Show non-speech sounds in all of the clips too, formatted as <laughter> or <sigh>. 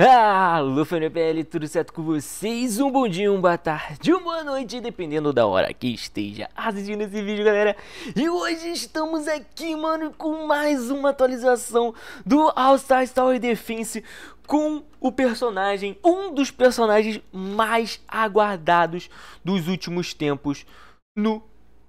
Ah, alô, ah, PL, tudo certo com vocês? Um bom dia, uma boa tarde, uma noite, dependendo da hora que esteja assistindo esse vídeo, galera. E hoje estamos aqui, mano, com mais uma atualização do All-Star Tower Defense com o personagem, um dos personagens mais aguardados dos últimos tempos no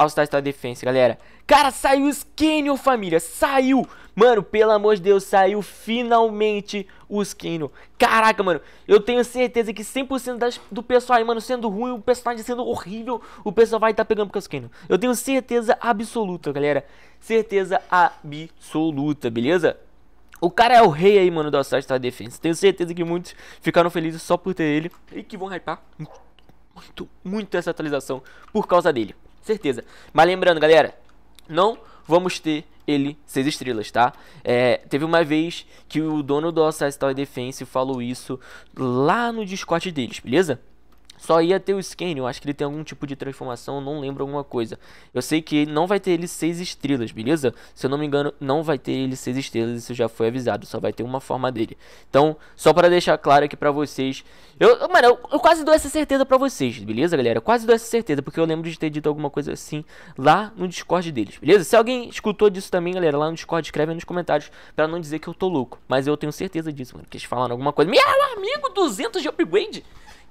All-Star Star Defense, galera. Cara, saiu o Scanio, família. Saiu. Mano, pelo amor de Deus, saiu finalmente o Scanio. Caraca, mano. Eu tenho certeza que 100% das, do pessoal aí, mano, sendo ruim, o personagem sendo horrível, o pessoal vai estar tá pegando com é o Scanio. Eu tenho certeza absoluta, galera. Certeza absoluta, beleza? O cara é o rei aí, mano, do All-Star Star Defense. Tenho certeza que muitos ficaram felizes só por ter ele. E que vão hypar muito, muito essa atualização por causa dele certeza. Mas lembrando, galera, não vamos ter ele seis estrelas, tá? É, teve uma vez que o dono do Assassin's Tower Defense falou isso lá no Discord deles, beleza? Só ia ter o Scan, eu acho que ele tem algum tipo de transformação, não lembro alguma coisa. Eu sei que não vai ter ele seis estrelas, beleza? Se eu não me engano, não vai ter ele seis estrelas, isso já foi avisado, só vai ter uma forma dele. Então, só para deixar claro aqui pra vocês, eu, mano, eu, eu quase dou essa certeza pra vocês, beleza, galera? Eu quase dou essa certeza, porque eu lembro de ter dito alguma coisa assim lá no Discord deles, beleza? Se alguém escutou disso também, galera, lá no Discord, escreve nos comentários pra não dizer que eu tô louco. Mas eu tenho certeza disso, mano, que eles falaram alguma coisa. Meu amigo, 200 de upgrade?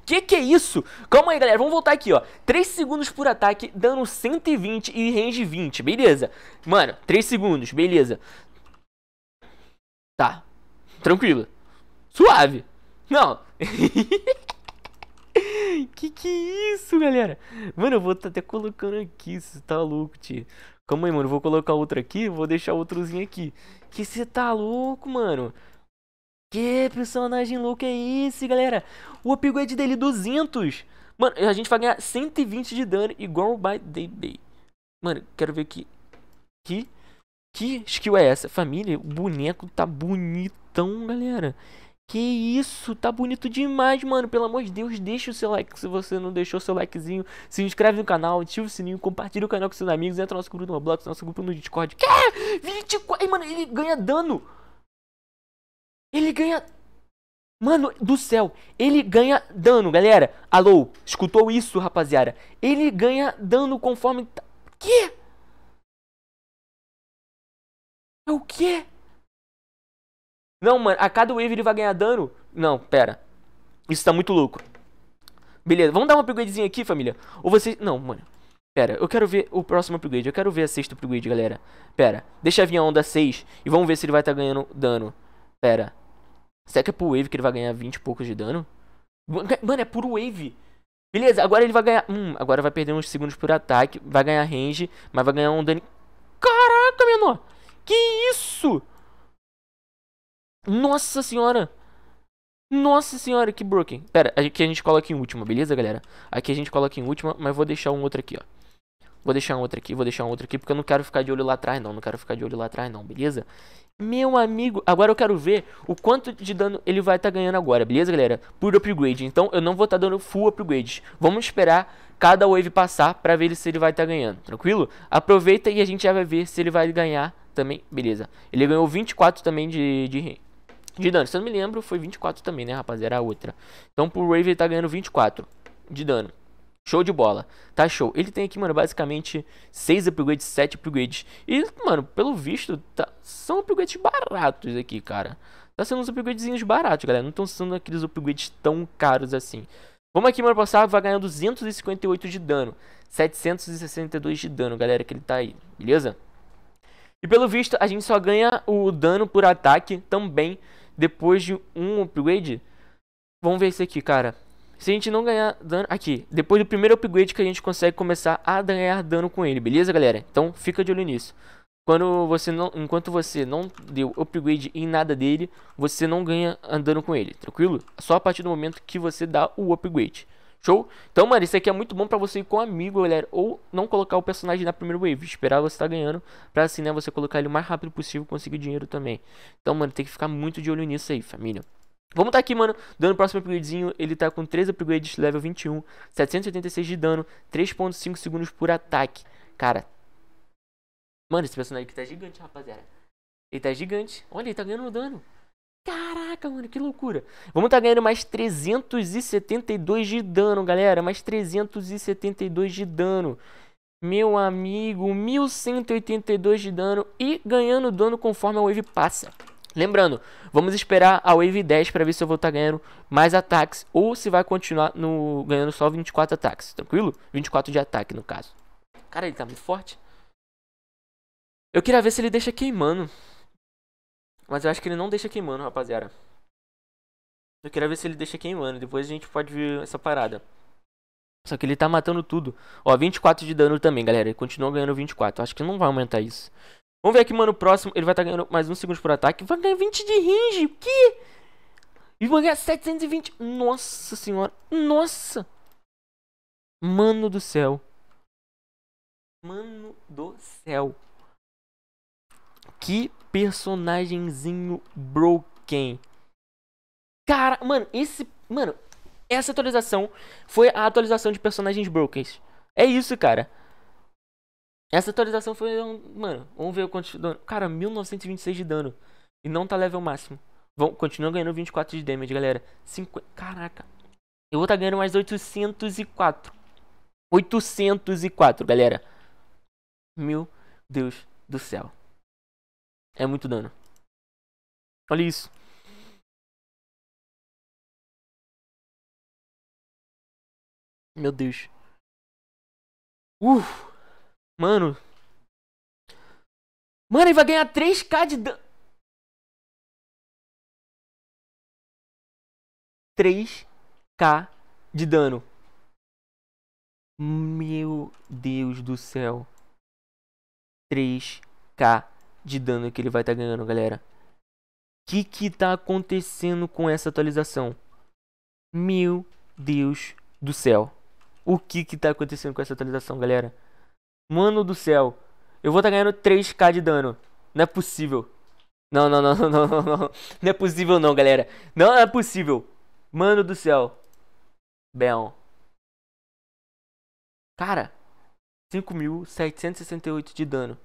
que que é isso? Calma aí, galera, vamos voltar aqui, ó. 3 segundos por ataque, dano 120 e range 20, beleza. Mano, 3 segundos, beleza. Tá, tranquilo. Suave. Não. <laughs> que que é isso, galera? Mano, eu vou tá até colocando aqui, você tá louco, tio. Calma aí, mano, eu vou colocar outro aqui, vou deixar outrozinho aqui. Que você tá louco, mano. Que personagem louco é esse, galera? O upgrade dele 200. Mano, a gente vai ganhar 120 de dano igual by Day Bay. Mano, quero ver que... Que... Que skill é essa? Família, o boneco tá bonitão, galera. Que isso, tá bonito demais, mano. Pelo amor de Deus, deixa o seu like se você não deixou seu likezinho. Se inscreve no canal, ativa o sininho, compartilha o canal com seus amigos. Entra no nosso grupo no Roblox, nosso grupo no Discord. Que? 24... Mano, ele ganha dano. Ele ganha... Mano do céu, ele ganha dano, galera. Alô, escutou isso, rapaziada? Ele ganha dano conforme... Tá, que? É o quê? Não, mano, a cada wave ele vai ganhar dano? Não, pera. Isso tá muito louco. Beleza, vamos dar uma upgradezinha aqui, família? Ou vocês... Não, mano. Pera, eu quero ver o próximo upgrade. Eu quero ver a sexta upgrade, galera. Pera, deixa vir a onda 6 e vamos ver se ele vai estar tá ganhando dano. Pera. Será que é pro wave que ele vai ganhar 20 e poucos de dano? É, mano, é puro wave. Beleza, agora ele vai ganhar... Hum, agora vai perder uns segundos por ataque. Vai ganhar range, mas vai ganhar um dano... Caraca, menor! Que isso? Nossa senhora! Nossa senhora, que broken. Pera, aqui a gente coloca em última, beleza, galera? Aqui a gente coloca em última, mas vou deixar um outro aqui, ó. Vou deixar um outro aqui, vou deixar um outro aqui, porque eu não quero ficar de olho lá atrás, não. Não quero ficar de olho lá atrás, não, beleza? Meu amigo, agora eu quero ver o quanto de dano ele vai estar tá ganhando agora, beleza, galera? Por upgrade, então eu não vou estar tá dando full upgrade. Vamos esperar cada wave passar pra ver se ele vai estar tá ganhando, tranquilo? Aproveita e a gente já vai ver se ele vai ganhar também, beleza. Ele ganhou 24 também de, de, de dano, se eu não me lembro, foi 24 também, né, rapaziada? Era a outra. Então, por wave ele tá ganhando 24 de dano. Show de bola. Tá show. Ele tem aqui, mano, basicamente 6 upgrades, 7 upgrades. E, mano, pelo visto, tá... são upgrades baratos aqui, cara. Tá sendo uns upgradezinhos baratos, galera. Não estão sendo aqueles upgrades tão caros assim. Vamos aqui, mano, passar. Vai ganhar 258 de dano. 762 de dano, galera, que ele tá aí. Beleza? E pelo visto, a gente só ganha o dano por ataque também depois de um upgrade. Vamos ver isso aqui, cara. Se a gente não ganhar dano... Aqui, depois do primeiro upgrade que a gente consegue começar a ganhar dano com ele, beleza, galera? Então, fica de olho nisso. Quando você não, enquanto você não deu upgrade em nada dele, você não ganha andando com ele, tranquilo? Só a partir do momento que você dá o upgrade. Show? Então, mano, isso aqui é muito bom pra você ir com um amigo, galera. Ou não colocar o personagem na primeira wave. Esperar você tá ganhando. Pra assim, né, você colocar ele o mais rápido possível conseguir dinheiro também. Então, mano, tem que ficar muito de olho nisso aí, família. Vamos tá aqui, mano, dando o próximo upgradezinho, ele tá com 3 upgrades, level 21, 786 de dano, 3.5 segundos por ataque. Cara, mano, esse personagem aqui tá gigante, rapaziada. Ele tá gigante, olha, ele tá ganhando dano. Caraca, mano, que loucura. Vamos estar tá ganhando mais 372 de dano, galera. Mais 372 de dano. Meu amigo, 1182 de dano e ganhando dano conforme a wave passa. Lembrando, vamos esperar a Wave 10 para ver se eu vou estar tá ganhando mais ataques ou se vai continuar no, ganhando só 24 ataques, tranquilo? 24 de ataque, no caso. Cara, ele tá muito forte. Eu queria ver se ele deixa queimando. Mas eu acho que ele não deixa queimando, rapaziada. Eu queria ver se ele deixa queimando. Depois a gente pode ver essa parada. Só que ele tá matando tudo. Ó, 24 de dano também, galera. Ele continua ganhando 24. Acho que não vai aumentar isso. Vamos ver aqui, mano, o próximo. Ele vai estar tá ganhando mais um segundo por ataque. Vai ganhar 20 de range. Que? E vai ganhar 720. Nossa senhora. Nossa. Mano do céu. Mano do céu. Que personagemzinho broken. Cara, mano, esse... Mano, essa atualização foi a atualização de personagens brokens. É isso, cara. Essa atualização foi um. Mano, vamos ver o quanto de dano. Cara, 1926 de dano. E não tá level máximo. Vão, continuam ganhando 24 de damage, galera. 50. Caraca. Eu vou tá ganhando mais 804. 804, galera. Meu Deus do céu. É muito dano. Olha isso. Meu Deus. Uff. Uh! Mano. Mano, ele vai ganhar 3k de dano. 3k de dano. Meu Deus do céu. 3k de dano que ele vai estar tá ganhando, galera. Que que tá acontecendo com essa atualização? Meu Deus do céu. O que que tá acontecendo com essa atualização, galera? Mano do céu. Eu vou estar tá ganhando 3k de dano. Não é possível. Não, não, não, <laughs> não, não, não, não. é possível não, galera. Não é possível. Mano do céu. Bel. Cara. 5.768 de dano.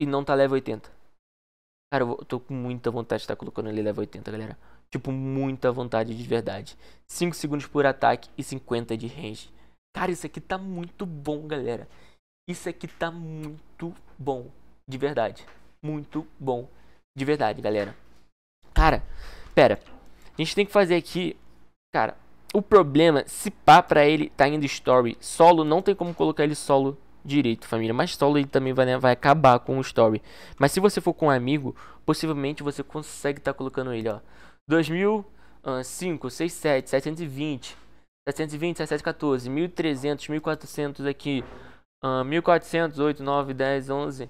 E não tá level 80. Cara, eu tô com muita vontade de estar tá colocando ele level 80, galera. Tipo, muita vontade de verdade. 5 segundos por ataque e 50 de range. Cara, isso aqui tá muito bom, galera. Isso aqui tá muito bom. De verdade. Muito bom. De verdade, galera. Cara, pera. A gente tem que fazer aqui. Cara, o problema, se pá pra ele, tá indo story. Solo, não tem como colocar ele solo direito, família. Mas solo ele também vai, né, vai acabar com o story. Mas se você for com um amigo, possivelmente você consegue estar tá colocando ele, ó. 2005, 67, 720, 720, 714, 1300, 1400 aqui uh, 1400, 8, 9, 10, 11,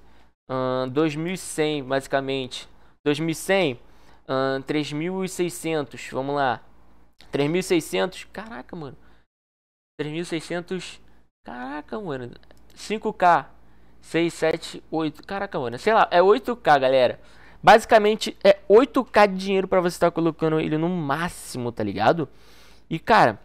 uh, 2100 basicamente. 2100, uh, 3600, vamos lá. 3600, caraca, mano. 3600, caraca, mano. 5K, 6, 7, 8, caraca, mano. Sei lá, é 8K, galera. Basicamente é 8k de dinheiro para você estar tá colocando ele no máximo, tá ligado? E cara,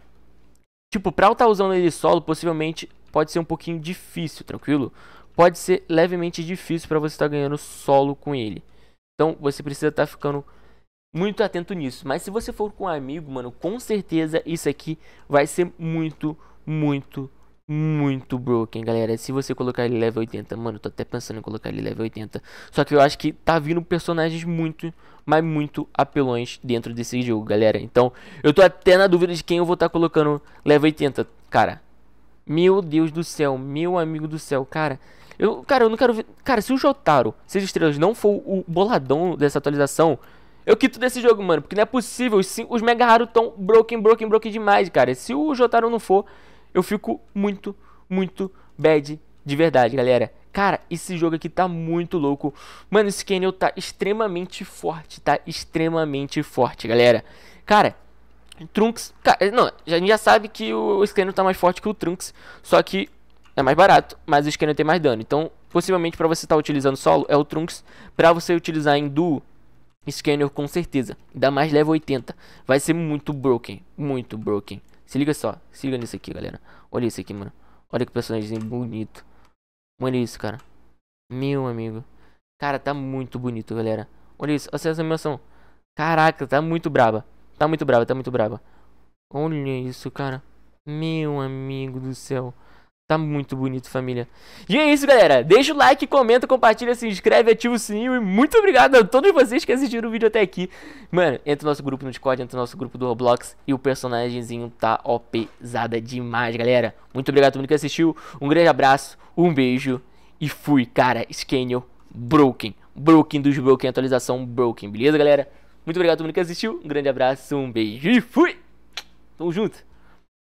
tipo, pra eu estar tá usando ele solo, possivelmente pode ser um pouquinho difícil, tranquilo? Pode ser levemente difícil para você estar tá ganhando solo com ele. Então você precisa estar tá ficando muito atento nisso. Mas se você for com um amigo, mano, com certeza isso aqui vai ser muito, muito, muito broken, galera. Se você colocar ele level 80, mano, tô até pensando em colocar ele level 80. Só que eu acho que tá vindo personagens muito, mas muito apelões dentro desse jogo, galera. Então eu tô até na dúvida de quem eu vou estar tá colocando level 80, cara. Meu Deus do céu, meu amigo do céu, cara. Eu, cara, eu não quero ver. Cara, se o Jotaro seis estrelas não for o boladão dessa atualização, eu quito desse jogo, mano. Porque não é possível. Os, os Mega Raro estão broken, broken, broken demais, cara. Se o Jotaro não for, eu fico muito, muito bad de verdade, galera. Cara, esse jogo aqui tá muito louco. Mano, esse Canyon tá extremamente forte, tá extremamente forte, galera. Cara, Trunks, cara, eh, não, a gente já sabe que o Skeleton tá mais forte que o Trunks, só que é mais barato, mas o Skeleton tem mais dano. Então, possivelmente para você estar tá utilizando solo é o Trunks, para você utilizar em duo, Scanner com certeza, ainda mais level 80, vai ser muito broken, muito broken. Se liga só, se liga nisso aqui, galera. Olha isso aqui, mano. Olha que personagem bonito. Olha isso, cara. Meu amigo. Cara, tá muito bonito, galera. Olha isso, olha essa animação. Caraca, tá muito braba. Tá muito brava, tá muito brava. Olha isso, cara. Meu amigo do céu. Tá muito bonito, família. E é isso, galera. Deixa o like, comenta, compartilha, se inscreve, ativa o sininho. E muito obrigado a todos vocês que assistiram o vídeo até aqui. Mano, entra no nosso grupo no Discord, entra no nosso grupo do Roblox. E o personagemzinho tá OPzada demais, galera. Muito obrigado a todo mundo que assistiu. Um grande abraço, um beijo. E fui, cara. scanio Broken. Broken dos Broken, atualização Broken. Beleza, galera? Muito obrigado a todo mundo que assistiu. Um grande abraço, um beijo e fui! Tamo junto!